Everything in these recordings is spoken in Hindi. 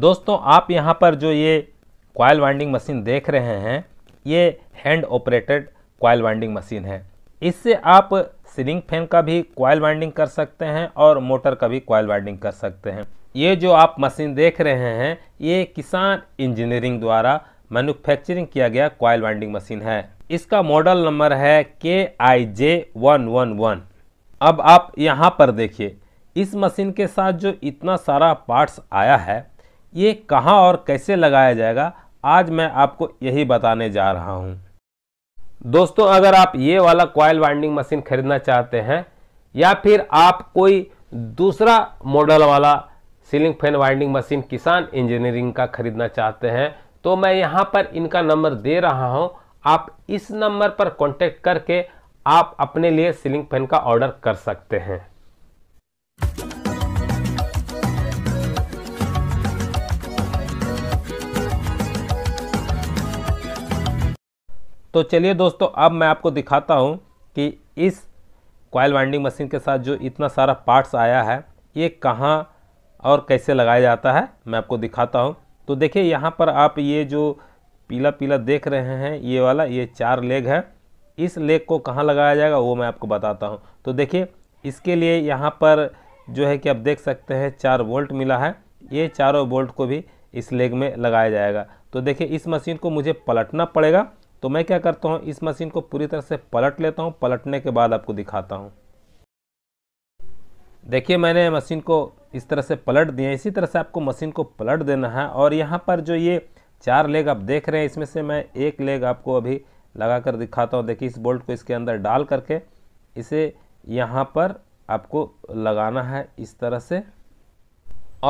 दोस्तों आप यहाँ पर जो ये कॉयल वाइंडिंग मशीन देख रहे हैं ये hand operated coil winding machine है इससे आप सीलिंग फैन का भी कॉयल वाइंडिंग कर सकते हैं और मोटर का भी कॉयल वाइंडिंग कर सकते हैं ये जो आप मशीन देख रहे हैं ये किसान इंजीनियरिंग द्वारा मैन्युफैक्चरिंग किया गया कॉयल वाइंडिंग मशीन है इसका मॉडल नंबर है K I J one one one अब आप यहाँ पर देखिए इस मशीन के साथ जो इतना सारा पार्ट्स आया है ये कहाँ और कैसे लगाया जाएगा आज मैं आपको यही बताने जा रहा हूँ दोस्तों अगर आप ये वाला कॉयल वाइंडिंग मशीन खरीदना चाहते हैं या फिर आप कोई दूसरा मॉडल वाला ceiling fan winding machine Kisan engineering का खरीदना चाहते हैं तो मैं यहाँ पर इनका नंबर दे रहा हूँ आप इस नंबर पर कॉन्टेक्ट करके आप अपने लिए सीलिंग फैन का ऑर्डर कर सकते हैं तो चलिए दोस्तों अब मैं आपको दिखाता हूँ कि इस कॉयल वाइंडिंग मशीन के साथ जो इतना सारा पार्ट्स आया है ये कहाँ और कैसे लगाया जाता है मैं आपको दिखाता हूँ तो देखिए यहाँ पर आप ये जो पीला पीला देख रहे हैं ये वाला ये चार लेग है इस लेग को कहाँ लगाया जाएगा वो मैं आपको बताता हूँ तो देखिए इसके लिए यहाँ पर जो है कि आप देख सकते हैं चार वोल्ट मिला है ये चारों वोल्ट को भी इस लेग में लगाया जाएगा तो देखिए इस मशीन को मुझे पलटना पड़ेगा तो मैं क्या करता हूँ इस मशीन को पूरी तरह से पलट लेता हूँ पलटने के बाद आपको दिखाता हूँ देखिए मैंने मशीन को इस तरह से पलट दिया इसी तरह से आपको मशीन को पलट देना है और यहाँ पर जो ये चार लेग आप देख रहे हैं इसमें से मैं एक लेग आपको अभी लगा कर दिखाता हूँ देखिए इस बोल्ट को इसके अंदर डाल करके इसे यहाँ पर आपको लगाना है इस तरह से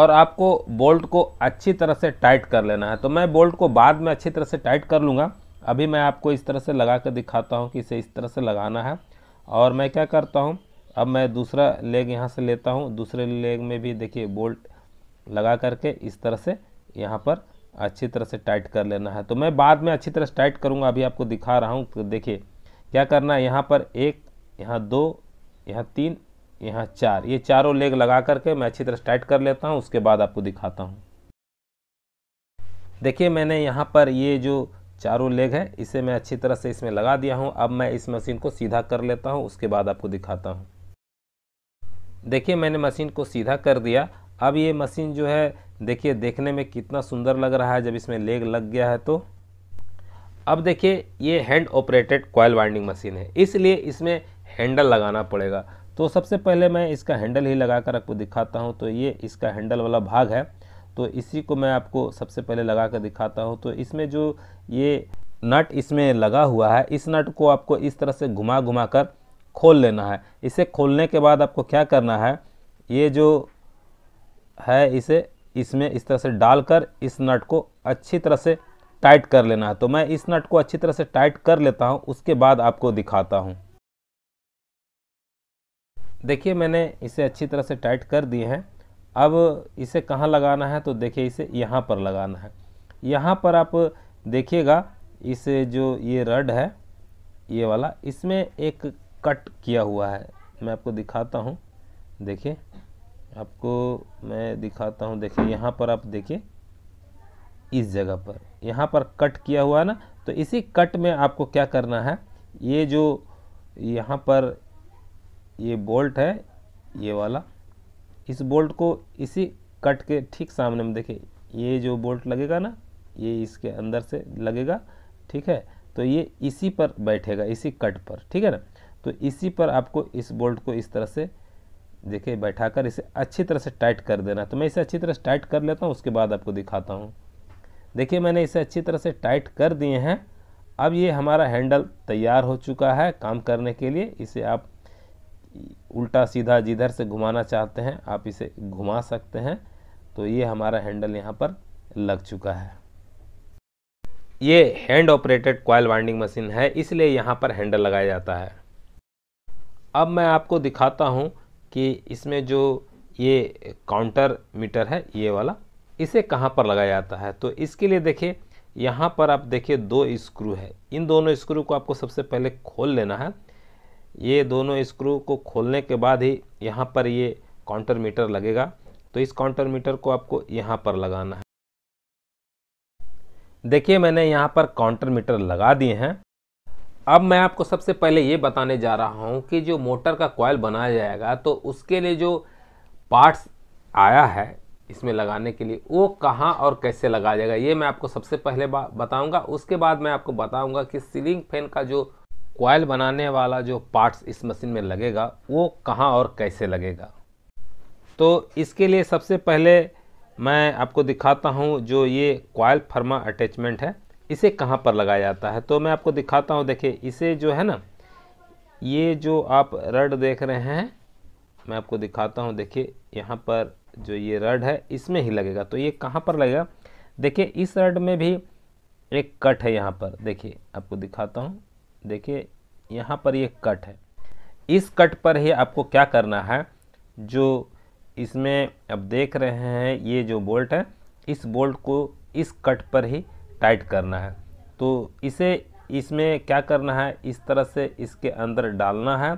और आपको बोल्ट को अच्छी तरह से टाइट कर लेना है तो मैं बोल्ट को बाद में अच्छी तरह से टाइट कर लूँगा अभी मैं आपको इस तरह से लगा कर दिखाता हूँ कि इसे इस तरह से लगाना है और मैं क्या करता हूँ अब मैं दूसरा लेग यहाँ से लेता हूँ दूसरे लेग में भी देखिए बोल्ट लगा करके इस तरह से यहाँ पर अच्छी तरह से टाइट कर लेना है तो मैं बाद में अच्छी तरह से टाइट करूँगा अभी आपको दिखा रहा हूँ तो देखिए क्या करना है यहाँ पर एक यहाँ दो यहाँ तीन यहाँ चार ये चारों लेग लगा करके मैं अच्छी तरह टाइट कर लेता हूँ उसके बाद आपको दिखाता हूँ देखिए मैंने यहाँ पर ये जो चारों लेग है इसे मैं अच्छी तरह से इसमें लगा दिया हूँ अब मैं इस मशीन को सीधा कर लेता हूँ उसके बाद आपको दिखाता हूँ देखिए मैंने मशीन को सीधा कर दिया अब ये मशीन जो है देखिए देखने में कितना सुंदर लग रहा है जब इसमें लेग लग गया है तो अब देखिए ये hand operated coil winding machine है इसलिए इसमें हैंडल लगाना पड़ेगा तो सबसे पहले मैं इसका हैंडल ही लगा कर आपको दिखाता हूँ तो ये इसका हैंडल वाला भाग है तो इसी को मैं आपको सबसे पहले लगा कर दिखाता हूँ तो इसमें जो ये नट इसमें लगा हुआ है इस नट को आपको इस तरह से घुमा घुमा कर खोल लेना है इसे खोलने के बाद आपको क्या करना है ये जो है इसे इसमें इस तरह से डालकर इस नट को अच्छी तरह से टाइट कर लेना है तो मैं इस नट को अच्छी तरह से टाइट कर लेता हूँ उसके बाद आपको दिखाता हूँ देखिए मैंने इसे अच्छी तरह से टाइट कर दिए हैं अब इसे कहाँ लगाना है तो देखिए इसे यहाँ पर लगाना है यहाँ पर आप देखिएगा इसे जो ये रड है ये वाला इसमें एक कट किया हुआ है मैं आपको दिखाता हूँ देखिए आपको मैं दिखाता हूँ देखिए यहाँ पर आप देखिए इस जगह पर यहाँ पर कट किया हुआ है ना तो इसी कट में आपको क्या करना है ये जो यहाँ पर ये बोल्ट है ये वाला इस बोल्ट को इसी कट के ठीक सामने में देखें ये जो बोल्ट लगेगा ना ये इसके अंदर से लगेगा ठीक है तो ये इसी पर बैठेगा इसी कट पर ठीक है ना तो इसी पर आपको इस बोल्ट को इस तरह से देखिए बैठाकर इसे अच्छी तरह से टाइट कर देना तो मैं इसे अच्छी तरह से टाइट कर लेता हूँ उसके बाद आपको दिखाता हूँ देखिए मैंने इसे अच्छी तरह से टाइट कर दिए हैं अब ये हमारा हैंडल तैयार हो चुका है काम करने के लिए इसे आप उल्टा सीधा जिधर से घुमाना चाहते हैं आप इसे घुमा सकते हैं तो ये हमारा हैंडल यहाँ पर लग चुका है ये hand operated coil winding machine है इसलिए यहाँ पर हैंडल लगाया जाता है अब मैं आपको दिखाता हूँ कि इसमें जो ये काउंटर मीटर है ये वाला इसे कहाँ पर लगाया जाता है तो इसके लिए देखिए यहाँ पर आप देखिए दो स्क्रू है इन दोनों स्क्रू को आपको सबसे पहले खोल लेना है ये दोनों स्क्रू को खोलने के बाद ही यहाँ पर ये काउंटर मीटर लगेगा तो इस काउंटर मीटर को आपको यहाँ पर लगाना है देखिए मैंने यहाँ पर काउंटर मीटर लगा दिए हैं अब मैं आपको सबसे पहले ये बताने जा रहा हूँ कि जो मोटर का कॉयल बनाया जाएगा तो उसके लिए जो पार्ट्स आया है इसमें लगाने के लिए वो कहाँ और कैसे लगाया जाएगा ये मैं आपको सबसे पहले बताऊँगा उसके बाद मैं आपको बताऊँगा कि सीलिंग फैन का जो कॉयल बनाने वाला जो पार्ट्स इस मशीन में लगेगा वो कहाँ और कैसे लगेगा तो इसके लिए सबसे पहले मैं आपको दिखाता हूँ जो ये कॉयल फर्मा अटैचमेंट है इसे कहाँ पर लगाया जाता है तो मैं आपको दिखाता हूँ देखिए इसे जो है ना ये जो आप रड देख रहे हैं मैं आपको दिखाता हूँ देखिए यहाँ पर जो ये रड है इसमें ही लगेगा तो ये कहाँ पर लगेगा देखिए इस रड में भी एक कट है यहाँ पर देखिए आपको दिखाता हूँ देखिए यहाँ पर ये कट है इस कट पर ही आपको क्या करना है जो इसमें अब देख रहे हैं ये जो बोल्ट है इस बोल्ट को इस कट पर ही टाइट करना है तो इसे इसमें क्या करना है इस तरह से इसके अंदर डालना है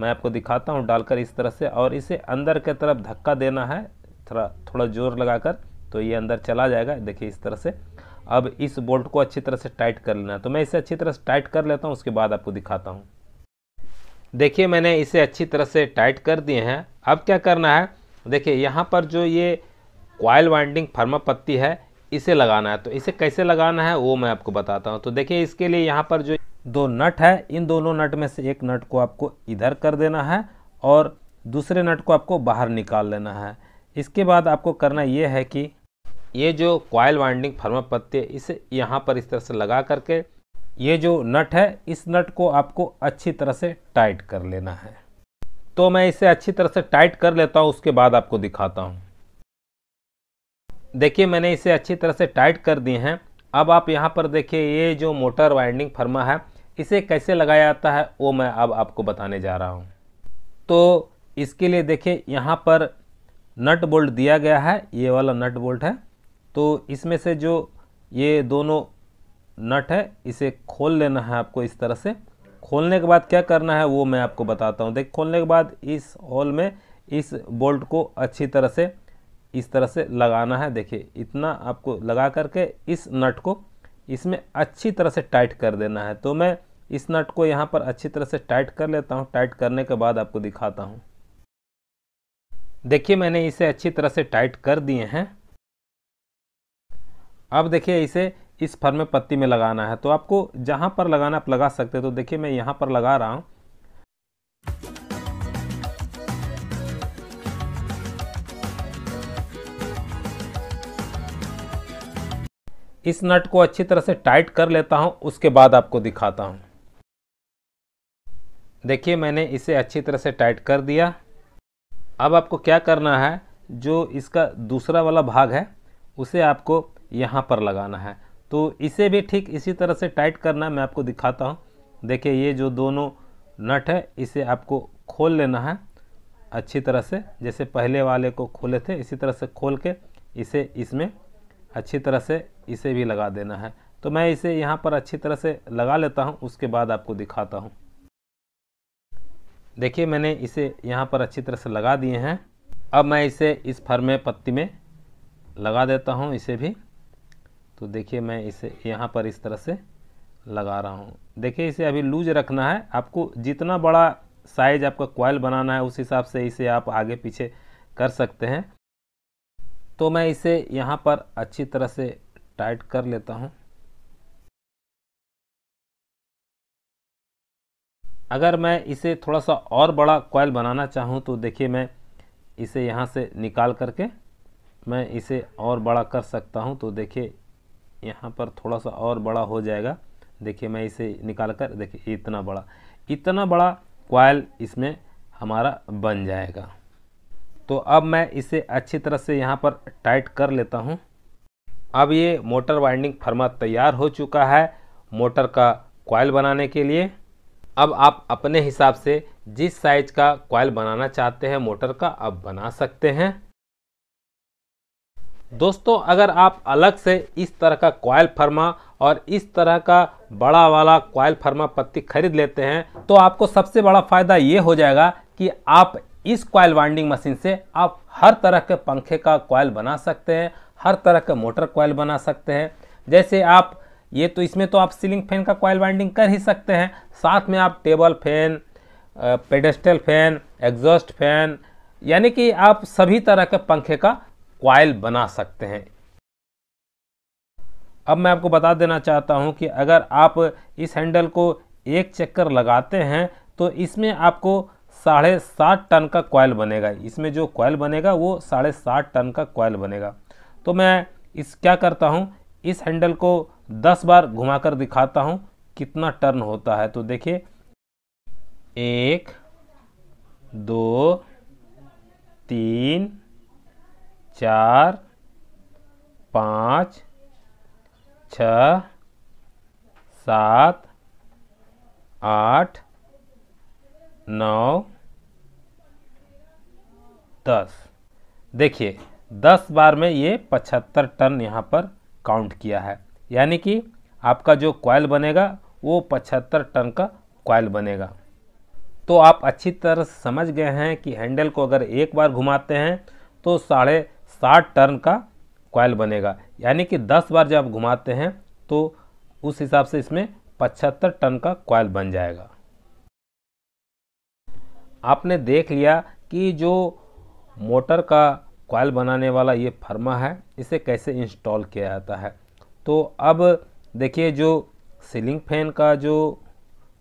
मैं आपको दिखाता हूँ डालकर इस तरह से और इसे अंदर के तरफ धक्का देना है थोड़ा थोड़ा जोर लगाकर तो ये अंदर चला जाएगा देखिए इस तरह से अब इस बोल्ट को अच्छी तरह से टाइट कर लेना तो मैं इसे अच्छी तरह से टाइट कर लेता हूँ उसके बाद आपको दिखाता हूँ देखिए मैंने इसे अच्छी तरह से टाइट कर दिए हैं अब क्या करना है देखिए यहाँ पर जो ये कॉयल वाइंडिंग फर्मा पत्ती है इसे लगाना है तो इसे कैसे लगाना है वो मैं आपको बताता हूँ तो देखिए इसके लिए यहाँ पर जो दो नट है इन दोनों नट में से एक नट को आपको इधर कर देना है और दूसरे नट को आपको बाहर निकाल लेना है इसके बाद आपको करना ये है कि ये जो कॉयल वाइंडिंग है इसे यहाँ पर इस तरह से लगा करके ये जो नट है इस नट को आपको अच्छी तरह से टाइट कर लेना है तो मैं इसे अच्छी तरह से टाइट कर लेता हूँ उसके बाद आपको दिखाता हूँ देखिए मैंने इसे अच्छी तरह से टाइट कर दिए हैं अब आप यहाँ पर देखिए ये जो मोटर वाइंडिंग फर्मा है इसे कैसे लगाया जाता है वो मैं अब आपको बताने जा रहा हूँ तो इसके लिए देखिए यहाँ पर नट बोल्ट दिया गया है ये वाला नट बोल्ट है तो इसमें से जो ये दोनों नट है इसे खोल लेना है आपको इस तरह से खोलने के बाद क्या करना है वो मैं आपको बताता हूँ देख खोलने के बाद इस होल में इस बोल्ट को अच्छी तरह से इस तरह से लगाना है देखिए इतना आपको लगा करके इस नट को इसमें अच्छी तरह से टाइट कर देना है तो मैं इस नट को यहाँ पर अच्छी तरह से टाइट कर लेता हूँ टाइट करने के बाद आपको दिखाता हूँ देखिए मैंने इसे अच्छी तरह से टाइट कर दिए हैं अब देखिए इसे इस फल में पत्ती में लगाना है तो आपको जहाँ पर लगाना आप लगा सकते हैं तो देखिए मैं यहाँ पर लगा रहा हूँ इस नट को अच्छी तरह से टाइट कर लेता हूं उसके बाद आपको दिखाता हूं देखिए मैंने इसे अच्छी तरह से टाइट कर दिया अब आपको क्या करना है जो इसका दूसरा वाला भाग है उसे आपको यहाँ पर लगाना है तो इसे भी ठीक इसी तरह से टाइट करना है मैं आपको दिखाता हूँ देखिए ये जो दोनों नट है इसे आपको खोल लेना है अच्छी तरह से जैसे पहले वाले को खोले थे इसी तरह से खोल के इसे इसमें अच्छी तरह से इसे भी लगा देना है तो मैं इसे यहाँ पर अच्छी तरह से लगा लेता हूँ उसके बाद आपको दिखाता हूँ देखिए मैंने इसे यहाँ पर अच्छी तरह से लगा दिए हैं अब मैं इसे इस फर्मे पत्ती में लगा देता हूँ इसे भी तो देखिए मैं इसे यहाँ पर इस तरह से लगा रहा हूँ देखिए इसे अभी लूज रखना है आपको जितना बड़ा साइज आपका कॉयल बनाना है उस हिसाब से इसे आप आगे पीछे कर सकते हैं तो मैं इसे यहाँ पर अच्छी तरह से टाइट कर लेता हूँ अगर मैं इसे थोड़ा सा और बड़ा कॉयल बनाना चाहूँ तो देखिए मैं इसे यहाँ से निकाल करके मैं इसे और बड़ा कर सकता हूँ तो देखिए यहाँ पर थोड़ा सा और बड़ा हो जाएगा देखिए मैं इसे निकाल कर देखिए इतना बड़ा इतना बड़ा क्वाइल इसमें हमारा बन जाएगा तो अब मैं इसे अच्छी तरह से यहाँ पर टाइट कर लेता हूँ अब ये मोटर वाइंडिंग फर्मा तैयार हो चुका है मोटर का क्वाइल बनाने के लिए अब आप अपने हिसाब से जिस साइज का क्वाइल बनाना चाहते हैं मोटर का आप बना सकते हैं दोस्तों अगर आप अलग से इस तरह का कॉयल फर्मा और इस तरह का बड़ा वाला कॉयल फर्मा पत्ती खरीद लेते हैं तो आपको सबसे बड़ा फ़ायदा ये हो जाएगा कि आप इस कॉयल वाइंडिंग मशीन से आप हर तरह के पंखे का कॉयल बना सकते हैं हर तरह का मोटर कॉयल बना सकते हैं जैसे आप ये तो इसमें तो आप सीलिंग फैन का कॉयल वाइंडिंग कर ही सकते हैं साथ में आप table fan pedestal fan exhaust fan यानी कि आप सभी तरह के पंखे का क्वाइल बना सकते हैं अब मैं आपको बता देना चाहता हूं कि अगर आप इस हैंडल को एक चक्कर लगाते हैं तो इसमें आपको साढ़े सात टन का क्वाइल बनेगा इसमें जो क्वाइल बनेगा वो साढ़े सात टन का क्वाइल बनेगा तो मैं इस क्या करता हूं इस हैंडल को दस बार घुमाकर दिखाता हूं कितना टर्न होता है तो देखिए एक दो तीन चार पाँच छ सात आठ नौ दस देखिए दस बार में ये पचहत्तर टन यहाँ पर काउंट किया है यानी कि आपका जो क्वाइल बनेगा वो पचहत्तर टन का क्वाइल बनेगा तो आप अच्छी तरह समझ गए हैं कि हैंडल को अगर एक बार घुमाते हैं तो साढ़े साठ टर्न का कॉयल बनेगा यानी कि दस बार जब आप घुमाते हैं तो उस हिसाब से इसमें पचहत्तर टन का कॉयल बन जाएगा आपने देख लिया कि जो मोटर का कॉयल बनाने वाला ये फर्मा है इसे कैसे इंस्टॉल किया जाता है तो अब देखिए जो सीलिंग फैन का जो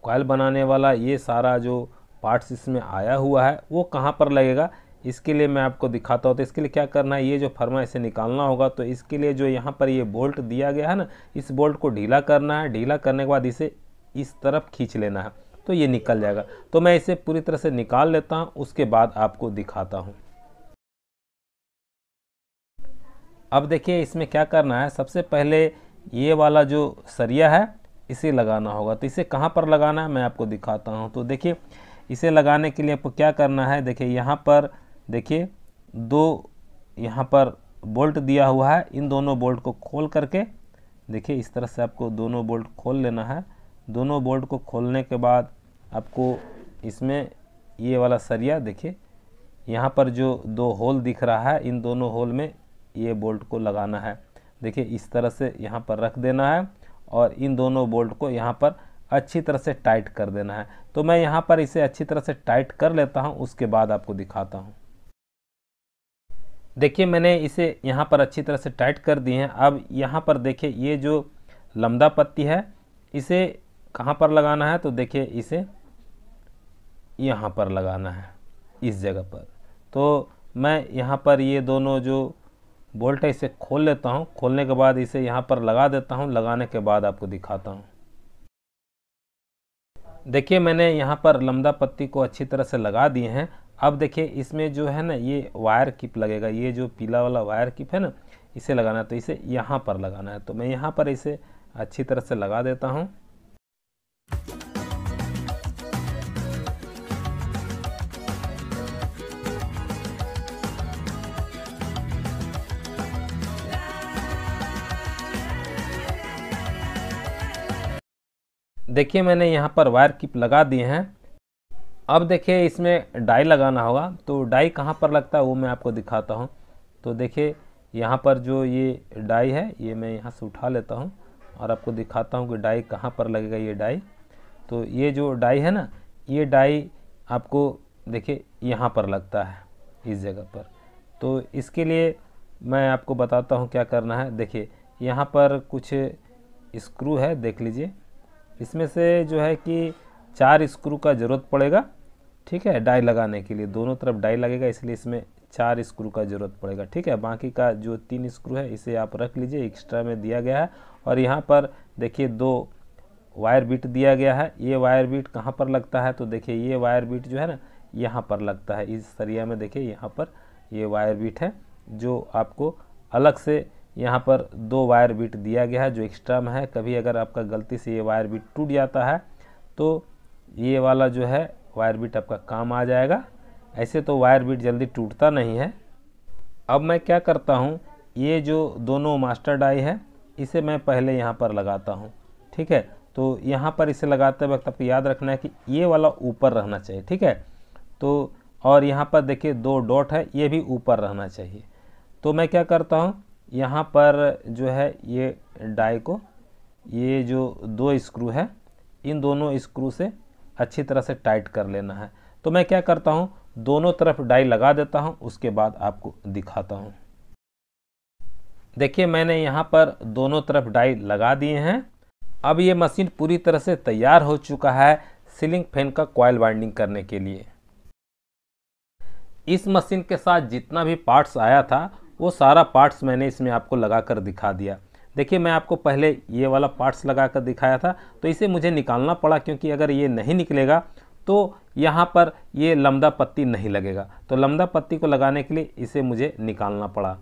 कॉयल बनाने वाला ये सारा जो पार्ट्स इसमें आया हुआ है वो कहाँ पर लगेगा इसके लिए मैं आपको दिखाता हूँ तो इसके लिए क्या करना है ये जो फर्मा इसे निकालना होगा तो इसके लिए जो यहाँ पर ये बोल्ट दिया गया है ना इस बोल्ट को ढीला करना है ढीला करने के बाद इसे इस तरफ खींच लेना है तो ये निकल जाएगा तो मैं इसे पूरी तरह से निकाल लेता हूँ उसके बाद आपको दिखाता हूँ अब देखिए इसमें क्या करना है सबसे पहले ये वाला जो सरिया है इसे लगाना होगा तो इसे कहाँ पर लगाना है मैं आपको दिखाता हूँ तो देखिए इसे लगाने के लिए आपको क्या करना है देखिए यहाँ पर देखिए दो यहाँ पर बोल्ट दिया हुआ है इन दोनों बोल्ट को खोल करके देखिए इस तरह से आपको दोनों बोल्ट खोल लेना है दोनों बोल्ट को खोलने के बाद आपको इसमें ये वाला सरिया देखिए यहाँ पर जो दो होल दिख रहा है इन दोनों होल में ये बोल्ट को लगाना है देखिए इस तरह से यहाँ पर रख देना है और इन दोनों बोल्ट को यहाँ पर अच्छी तरह से टाइट कर देना है तो मैं यहाँ पर इसे अच्छी तरह से टाइट कर लेता हूँ उसके बाद आपको दिखाता हूँ देखिए मैंने इसे यहाँ पर अच्छी तरह से टाइट कर दी है अब यहाँ पर देखिए ये जो लमदा पत्ती है इसे कहाँ पर लगाना है तो देखिए इसे यहाँ पर लगाना है इस जगह पर तो मैं यहाँ पर ये दोनों जो बोल्ट है इसे खोल लेता हूँ खोलने के बाद इसे यहाँ पर लगा देता हूँ लगाने के बाद आपको दिखाता हूँ देखिए मैंने यहाँ पर लमदा पत्ती को अच्छी तरह से लगा दिए हैं अब देखिए इसमें जो है ना ये वायर किप लगेगा ये जो पीला वाला वायर किप है ना इसे लगाना है तो इसे यहाँ पर लगाना है तो मैं यहाँ पर इसे अच्छी तरह से लगा देता हूँ देखिए मैंने यहाँ पर वायर किप लगा दिए हैं अब देखिए इसमें डाई लगाना होगा तो डाई कहाँ पर लगता है वो मैं आपको दिखाता हूँ तो देखिए यहाँ पर जो ये डाई है ये मैं यहाँ से उठा लेता हूँ और आपको दिखाता हूँ कि डाई कहाँ पर लगेगा ये डाई तो ये जो डाई है ना ये डाई आपको देखिए यहाँ पर लगता है इस जगह पर तो इसके लिए मैं आपको बताता हूँ क्या करना है देखिए यहाँ पर कुछ स्क्रू है देख लीजिए इसमें से जो है कि चार स्क्रू का ज़रूरत पड़ेगा ठीक है डाई लगाने के लिए दोनों तरफ डाई लगेगा इसलिए इसमें चार स्क्रू का ज़रूरत पड़ेगा ठीक है बाकी का जो तीन स्क्रू है इसे आप रख लीजिए एक्स्ट्रा में दिया गया है और यहाँ पर देखिए दो वायर बीट दिया गया है ये वायर बीट कहाँ पर लगता है तो देखिए ये वायर बीट जो है ना यहाँ पर लगता है इस सरिया में देखिए यहाँ पर ये वायर बीट है जो आपको अलग से यहाँ पर दो वायर बीट दिया गया है जो एक्स्ट्रा में है कभी अगर आपका गलती से ये वायर बीट टूट जाता है तो ये वाला जो है वायर बीट आपका काम आ जाएगा ऐसे तो वायर बीट जल्दी टूटता नहीं है अब मैं क्या करता हूँ ये जो दोनों मास्टर डाई है इसे मैं पहले यहाँ पर लगाता हूँ ठीक है तो यहाँ पर इसे लगाते वक्त आपको याद रखना है कि ये वाला ऊपर रहना चाहिए ठीक है तो और यहाँ पर देखिए दो डॉट है ये भी ऊपर रहना चाहिए तो मैं क्या करता हूँ यहाँ पर जो है ये डाई को ये जो दो स्क्रू है इन दोनों स्क्रू से अच्छी तरह से टाइट कर लेना है तो मैं क्या करता हूँ दोनों तरफ डाई लगा देता हूँ उसके बाद आपको दिखाता हूँ देखिए मैंने यहाँ पर दोनों तरफ डाई लगा दिए हैं अब ये मशीन पूरी तरह से तैयार हो चुका है सीलिंग फैन का कॉयल वाइंडिंग करने के लिए इस मशीन के साथ जितना भी पार्ट्स आया था वो सारा पार्ट्स मैंने इसमें आपको लगा कर दिखा दिया देखिए मैं आपको पहले ये वाला पार्ट्स लगा कर दिखाया था तो इसे मुझे निकालना पड़ा क्योंकि अगर ये नहीं निकलेगा तो यहाँ पर ये लम्बा पत्ती नहीं लगेगा तो लम्बा पत्ती को लगाने के लिए इसे मुझे निकालना पड़ा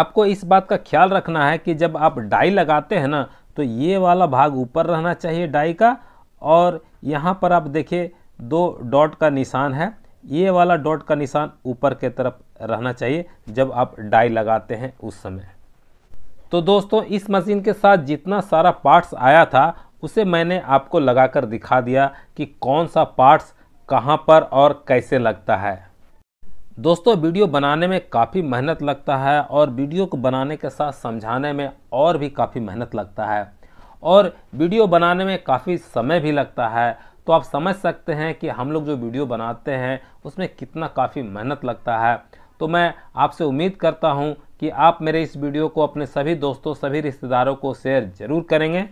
आपको इस बात का ख्याल रखना है कि जब आप डाई लगाते हैं ना तो ये वाला भाग ऊपर रहना चाहिए डाई का और यहाँ पर आप देखिए दो डॉट का निशान है ये वाला डॉट का निशान ऊपर के तरफ रहना चाहिए जब आप डाई लगाते हैं उस समय तो दोस्तों इस मशीन के साथ जितना सारा पार्ट्स आया था उसे मैंने आपको लगाकर दिखा दिया कि कौन सा पार्ट्स कहाँ पर और कैसे लगता है दोस्तों वीडियो बनाने में काफ़ी मेहनत लगता है और वीडियो को बनाने के साथ समझाने में और भी काफ़ी मेहनत लगता है और वीडियो बनाने में काफ़ी समय भी लगता है तो आप समझ सकते हैं कि हम लोग जो वीडियो बनाते हैं उसमें कितना काफ़ी मेहनत लगता है तो मैं आपसे उम्मीद करता हूँ कि आप मेरे इस वीडियो को अपने सभी दोस्तों सभी रिश्तेदारों को शेयर ज़रूर करेंगे